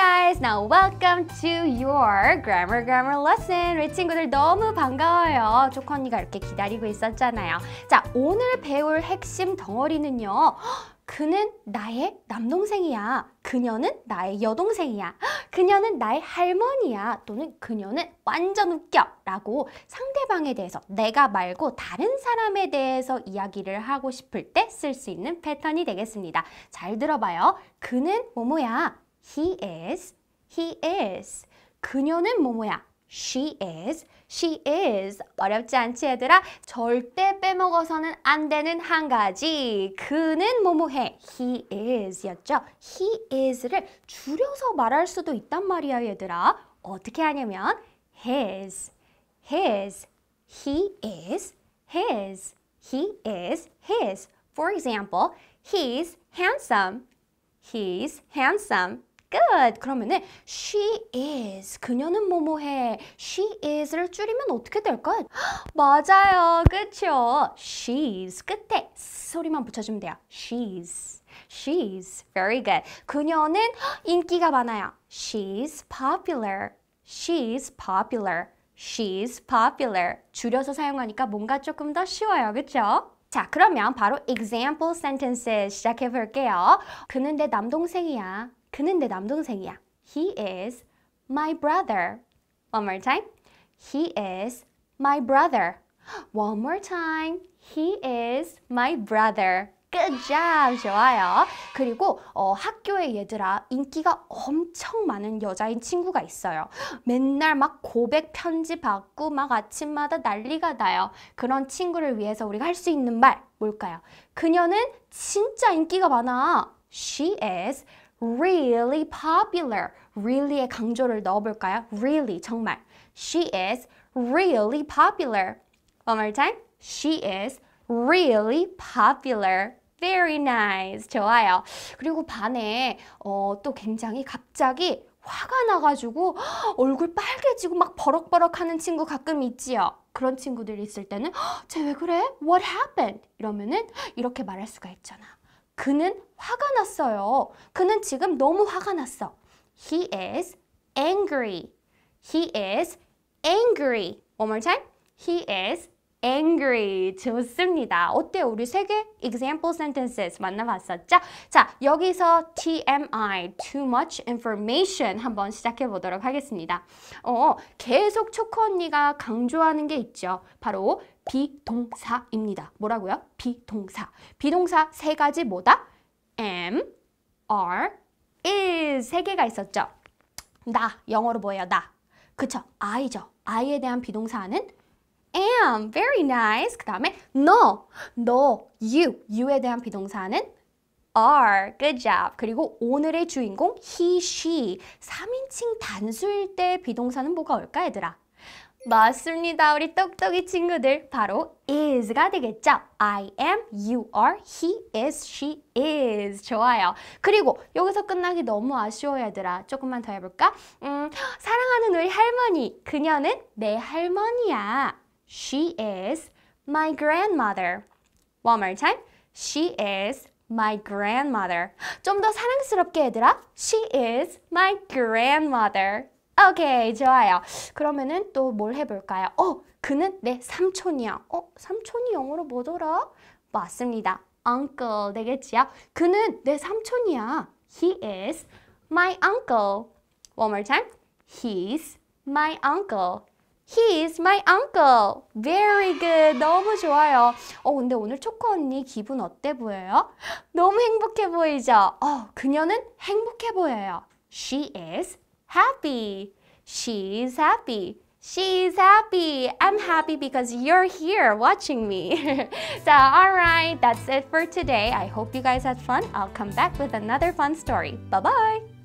guys! Now welcome to your grammar grammar lesson. 우리 친구들 너무 반가워요. 조커 언니가 이렇게 기다리고 있었잖아요. 자, 오늘 배울 핵심 덩어리는요. 그는 나의 남동생이야. 그녀는 나의 여동생이야. 그녀는 나의 할머니야. 또는 그녀는 완전 웃겨. 라고 상대방에 대해서 내가 말고 다른 사람에 대해서 이야기를 하고 싶을 때 쓸 수 있는 패턴이 되겠습니다. 잘 들어봐요. 그는 뭐뭐야. He is, he is. 그녀는 뭐뭐야? She is, she is. 어렵지 않지 얘들아? 절대 빼먹어서는 안 되는 한 가지. 그는 뭐뭐해. He is 였죠? He is를 줄여서 말할 수도 있단 말이야 얘들아. 어떻게 하냐면 his, his, he is, his, he is, his. For example, he's handsome, he's handsome. Good. 그러면은 she is. 그녀는 뭐뭐해. she is를 줄이면 어떻게 될까요? 맞아요. 그쵸? she's 끝에 소리만 붙여주면 돼요. she's. she's. very good. 그녀는 인기가 많아요. she's popular. she's popular. she's popular. 줄여서 사용하니까 뭔가 조금 더 쉬워요. 그쵸? 자, 그러면 바로 example sentences 시작해 볼게요. 그는 내 남동생이야. 그는 내 남동생이야. He is my brother. One more time. He is my brother. One more time. He is my brother. Good job. 좋아요. 그리고 어, 학교에 얘들아 인기가 엄청 많은 여자인 친구가 있어요. 맨날 막 고백 편지 받고 막 아침마다 난리가 나요. 그런 친구를 위해서 우리가 할 수 있는 말 뭘까요? 그녀는 진짜 인기가 많아. She is really popular. really의 강조를 넣어볼까요? really, 정말. She is really popular. One more time. She is really popular. Very nice. 좋아요. 그리고 반에 어, 또 굉장히 갑자기 화가 나가지고 얼굴 빨개지고 막 버럭버럭 하는 친구 가끔 있지요. 그런 친구들이 있을 때는 쟤 왜 그래? What happened? 이러면은 이렇게 말할 수가 있잖아. 그는 화가 났어요. 그는 지금 너무 화가 났어. He is angry. He is angry. One more time. He is angry. 좋습니다. 어때 우리 세개 example sentences 만나봤었죠? 자, 여기서 TMI, too much information 한번 시작해 보도록 하겠습니다. 어, 계속 초코 언니가 강조하는 게 있죠. 바로 비동사입니다. 뭐라고요? 비동사. 비동사 세 가지 뭐다? am, are, is 세 개가 있었죠. 나, 영어로 뭐예요? 나. 그쵸? I죠. I에 대한 비동사는 am, very nice. 그 다음에 너, 너, no, you, you에 대한 비동사는 are, good job. 그리고 오늘의 주인공 he, she, 3인칭 단수일 때 비동사는 뭐가 올까 얘들아? 맞습니다. 우리 똑똑이 친구들 바로 is가 되겠죠. I am, you are, he is, she is. 좋아요. 그리고 여기서 끝나기 너무 아쉬워 얘들아. 조금만 더 해볼까? 음, 사랑하는 우리 할머니. 그녀는 내 할머니야. She is my grandmother. One more time. She is my grandmother. 좀 더 사랑스럽게 얘들아. She is my grandmother. 오케이, okay, 좋아요. 그러면은 또 뭘 해볼까요? 어, 그는 내 삼촌이야. 어, 삼촌이 영어로 뭐더라? 맞습니다. uncle 되겠지요? 그는 내 삼촌이야. He is my uncle. One more time. He's my uncle. He is my uncle. Very good. 너무 좋아요. 어, 근데 오늘 초코 언니 기분 어때 보여요? 너무 행복해 보이죠? 어, 그녀는 행복해 보여요. She is happy. She s happy. She's happy. I'm happy because you're here watching me. so, all right, that's it for today. I hope you guys had fun. I'll come back with another fun story. Bye bye.